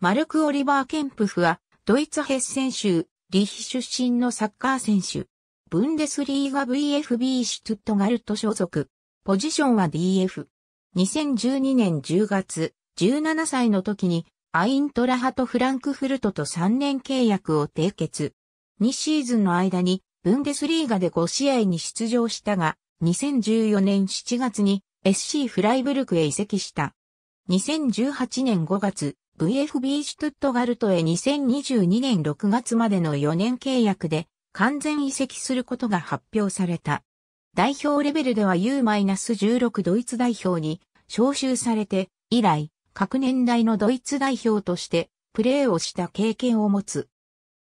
マルク・オリバー・ケンプフは、ドイツ・ヘッセン州、リヒ出身のサッカー選手。ブンデスリーガ VFB シュトゥットガルト所属。ポジションは DF。2012年10月、17歳の時に、アイントラハとフランクフルトと3年契約を締結。2シーズンの間に、ブンデスリーガで5試合に出場したが、2014年7月に SC フライブルクへ移籍した。2018年5月、VFB シュトゥットガルトへ2022年6月までの4年契約で完全移籍することが発表された。代表レベルでは U-16 ドイツ代表に招集されて以来、各年代のドイツ代表としてプレーをした経験を持つ。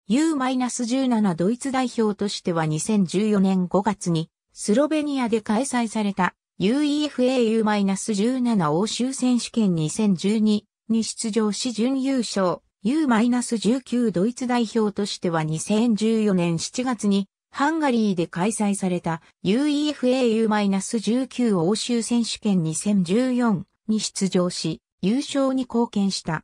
U-17 ドイツ代表としては2014年5月にスロベニアで開催された UEFA U-17 欧州選手権2012に出場し準優勝、U-19 ドイツ代表としては2014年7月にハンガリーで開催された UEFAU-19 欧州選手権2014に出場し、優勝に貢献した。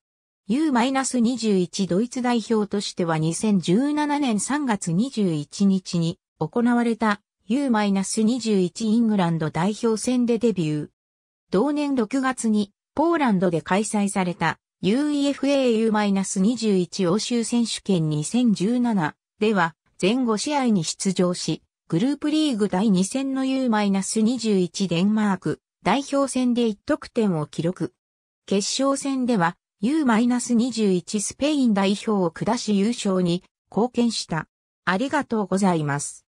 U-21 ドイツ代表としては2017年3月21日に行われた U-21 イングランド代表戦でデビュー。同年6月にポーランドで開催された UEFAU-21 欧州選手権2017では全5試合に出場し、グループリーグ第2戦の U-21 デンマーク代表戦で1得点を記録。決勝戦では U-21 スペイン代表を下し優勝に貢献した。ありがとうございます。